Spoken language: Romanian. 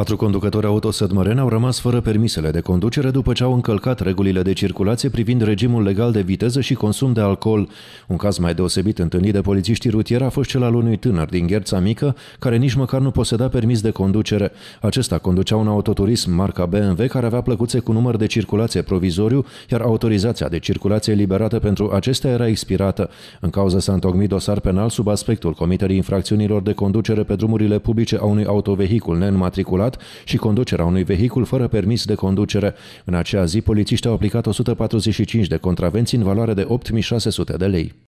Patru conducători auto sădmăreni au rămas fără permisele de conducere după ce au încălcat regulile de circulație privind regimul legal de viteză și consum de alcool. Un caz mai deosebit întâlnit de polițiștii rutieri a fost cel al unui tânăr din Gherța Mică, care nici măcar nu poseda permis de conducere. Acesta conducea un autoturism marca BMW care avea plăcuțe cu număr de circulație provizoriu, iar autorizația de circulație liberată pentru acestea era expirată. În cauză s-a întocmit dosar penal sub aspectul comiterii infracțiunilor de conducere pe drumurile publice a unui autovehicul neînmatriculat furat și conducerea unui vehicul fără permis de conducere. În acea zi, polițiștii au aplicat 145 de contravenții în valoare de 8600 de lei.